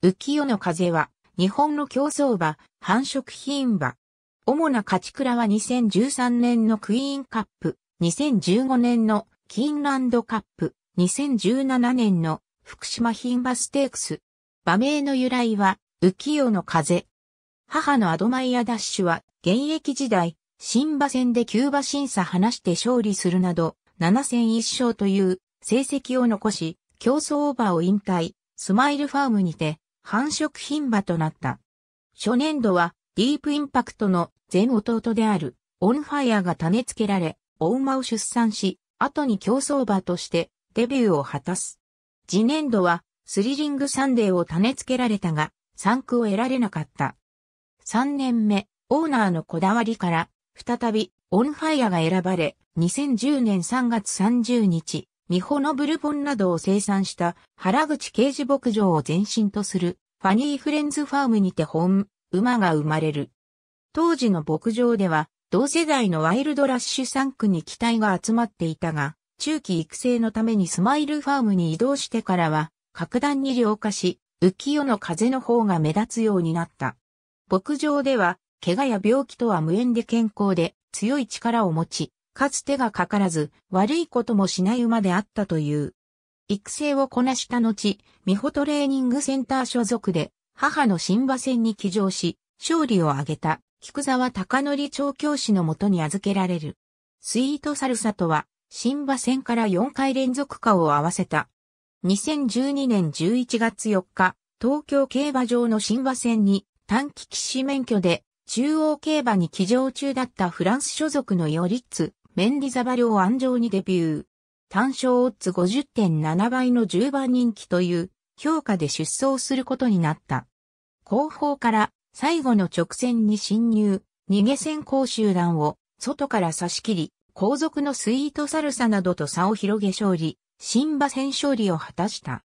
浮世の風は、日本の競争馬、繁殖品馬。主な勝ち倉は2013年のクイーンカップ、2015年のキーンランドカップ、2017年の福島品馬ステークス。馬名の由来は、浮世の風。母のアドマイアダッシュは、現役時代、新馬戦で9馬審査離して勝利するなど、7戦1勝という成績を残し、競争ーを引退、スマイルファームにて、繁殖牝馬となった。初年度はディープインパクトの前弟であるオンファイアが種付けられ、お馬を出産し、後に競走馬としてデビューを果たす。次年度はスリリングサンデーを種付けられたが、産区を得られなかった。3年目、オーナーのこだわりから、再びオンファイアが選ばれ、2010年3月30日、ミホのブルボンなどを生産した原口刑事牧場を前身とするファニーフレンズファームにて本、馬が生まれる。当時の牧場では同世代のワイルドラッシュ産区に期待が集まっていたが、中期育成のためにスマイルファームに移動してからは格段に量化し、浮世の風の方が目立つようになった。牧場では、怪我や病気とは無縁で健康で強い力を持ち、かつ手がかからず、悪いこともしない馬であったという。育成をこなした後、美穂トレーニングセンター所属で、母の新馬戦に騎乗し、勝利を挙げた、菊沢隆則調教師のもとに預けられる。スイートサルサとは、新馬戦から4回連続化を合わせた。2012年11月4日、東京競馬場の新馬戦に短期騎士免許で中央競馬に騎乗中だったフランス所属のヨリッツ、メンディザバを安城にデビュー。単勝オッズ50.7倍の10番人気という評価で出走することになった。後方から最後の直線に侵入、逃げ先行集団を外から差し切り、後続のスイートサルサなどと差を広げ勝利、新馬戦勝利を果たした。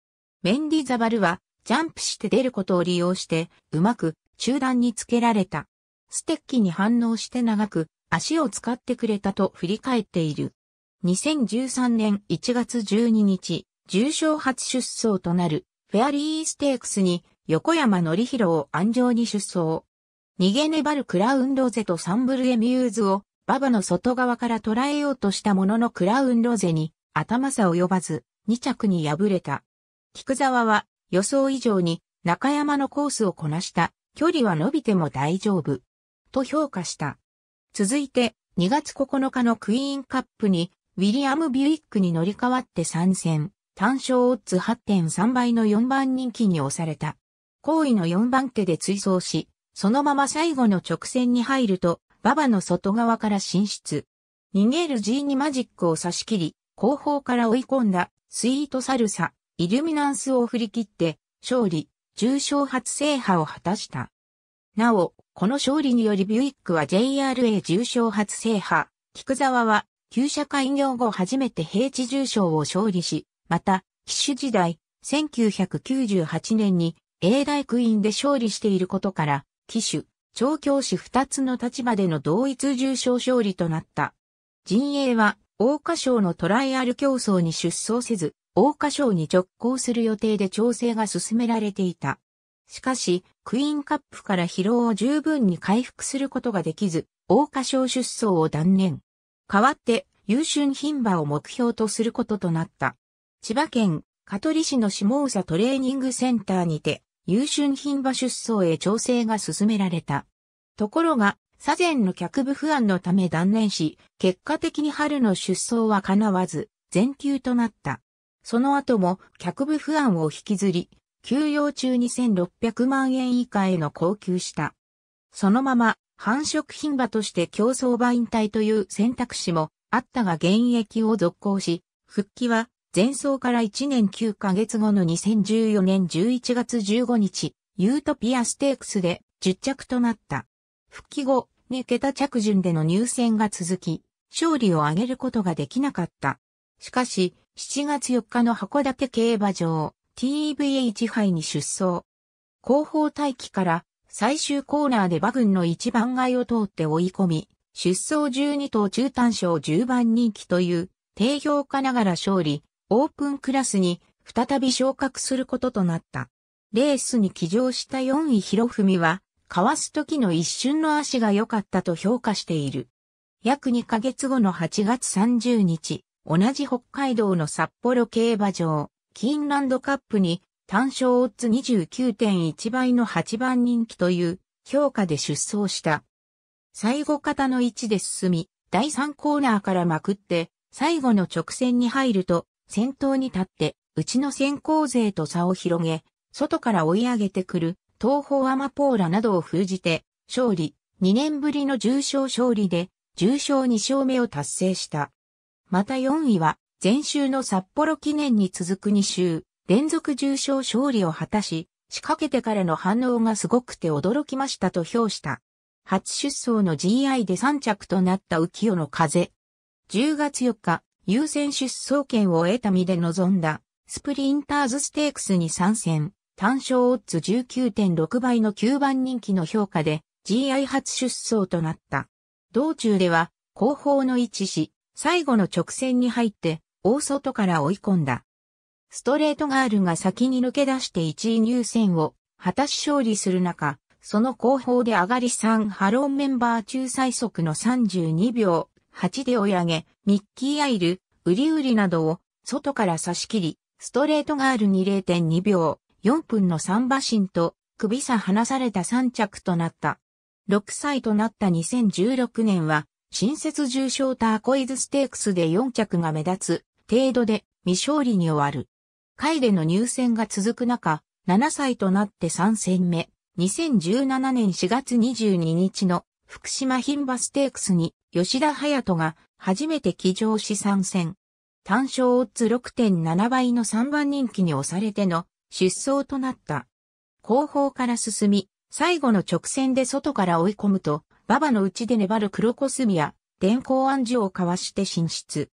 メンディザバルはジャンプして出ることを利用してうまく中段につけられた。ステッキに反応して長く足を使ってくれたと振り返っている。2013年1月12日、重賞初出走となるフェアリーステークスに横山則弘を安城に出走。逃げ粘るクラウンロゼとサンブルエミューズをババの外側から捉えようとしたもののクラウンロゼに頭差及ばず2着に敗れた。菊沢は予想以上に中山のコースをこなした距離は伸びても大丈夫。と評価した。続いて、2月9日のクイーンカップに、ウィリアム・ビュイックに乗り換わって参戦。単勝オッズ8.3倍の4番人気に押された。後位の4番手で追走し、そのまま最後の直線に入ると、馬場の外側から進出。逃げる G2 マジックを差し切り、後方から追い込んだ、スイートサルサ、イルミナンスを振り切って、勝利、重賞初制覇を果たした。なお、この勝利によりビュイックは JRA 重賞初制覇、菊沢は、旧社会業後初めて平地重賞を勝利し、また、騎手時代、1998年に、英大クイーンで勝利していることから、騎手、調教師二つの立場での同一重賞勝利となった。陣営は、大花賞のトライアル競争に出走せず、大花賞に直行する予定で調整が進められていた。しかし、クイーンカップから疲労を十分に回復することができず、大花賞出走を断念。代わって、優春牝馬を目標とすることとなった。千葉県、香取市の下総トレーニングセンターにて、優春牝馬出走へ調整が進められた。ところが、左前の脚部不安のため断念し、結果的に春の出走は叶わず、全休となった。その後も脚部不安を引きずり、休養中2600万円以下への高級した。そのまま、繁殖品場として競争場引退という選択肢もあったが現役を続行し、復帰は前走から1年9ヶ月後の2014年11月15日、ユートピアステークスで10着となった。復帰後、2桁着順での入選が続き、勝利を挙げることができなかった。しかし、7月4日の函館競馬場、TVH 杯に出走。後方待機から最終コーナーで馬群の一番街を通って追い込み、出走12頭中単賞10番人気という低評価ながら勝利、オープンクラスに再び昇格することとなった。レースに騎乗した4位博文は、かわす時の一瞬の足が良かったと評価している。約2ヶ月後の8月30日、同じ北海道の札幌競馬場、キーンランドカップに単勝オッズ29.1倍の8番人気という評価で出走した。最後方の位置で進み、第3コーナーからまくって、最後の直線に入ると、先頭に立って、うちの先行勢と差を広げ、外から追い上げてくる、東方アマポーラなどを封じて、勝利、2年ぶりの重賞勝利で、重賞2勝目を達成した。また4位は、前週の札幌記念に続く2週、連続重賞勝利を果たし、仕掛けてからの反応がすごくて驚きましたと評した。初出走の GI で3着となった浮世の風。10月4日、優先出走権を得た身で臨んだ、スプリンターズステークスに参戦、単勝オッズ19.6倍の9番人気の評価で、GI 初出走となった。道中では、後方の位置し、最後の直線に入って、大外から追い込んだ。ストレートガールが先に抜け出して1位入選を果たし勝利する中、その後方で上がり3ハローメンバー中最速の32秒8で追い上げ、ミッキーアイル、ウリウリなどを外から差し切り、ストレートガールに0.2秒、4分の3馬身と首差離された3着となった。6歳となった2016年は、新設重賞ターコイズステークスで4着が目立つ程度で未勝利に終わる。海での入選が続く中、7歳となって3戦目、2017年4月22日の福島品馬ステークスに吉田隼人が初めて騎乗し参戦。単勝オッズ6.7倍の3番人気に押されての出走となった。後方から進み、最後の直線で外から追い込むと、馬場の内で粘る黒コスミや電光暗示をかわして進出。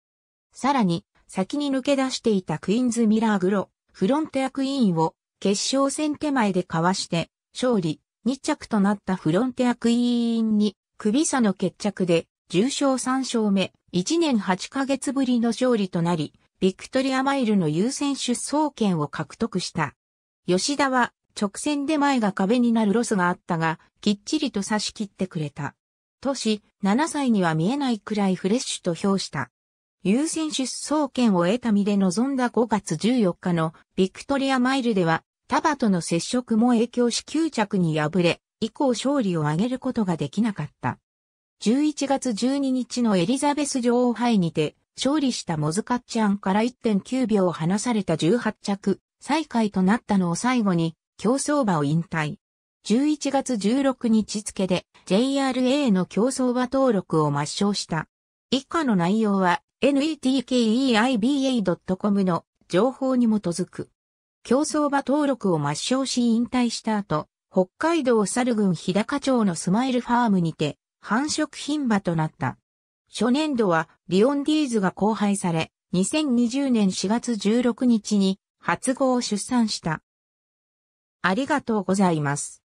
さらに、先に抜け出していたクイーンズ・ミラーグロ、フロンテアクイーンを決勝戦手前でかわして、勝利、2着となったフロンテアクイーンに、首差の決着で、重賞3勝目、1年8ヶ月ぶりの勝利となり、ビクトリアマイルの優先出走権を獲得した。吉田は、直線で前が壁になるロスがあったが、きっちりと差し切ってくれた。年、7歳には見えないくらいフレッシュと評した。優先出走権を得た身で臨んだ5月14日のビクトリアマイルでは、タバとの接触も影響し9着に敗れ、以降勝利を挙げることができなかった。11月12日のエリザベス女王杯にて、勝利したモズカッチャンから1.9秒離された18着、最下位となったのを最後に、競争馬を引退。11月16日付で JRA の競争馬登録を抹消した。以下の内容は netkeiba.com の情報に基づく。競争馬登録を抹消し引退した後、北海道猿郡日高町のスマイルファームにて繁殖牝馬となった。初年度はリオンディーズが交配され、2020年4月16日に初号を出産した。ありがとうございます。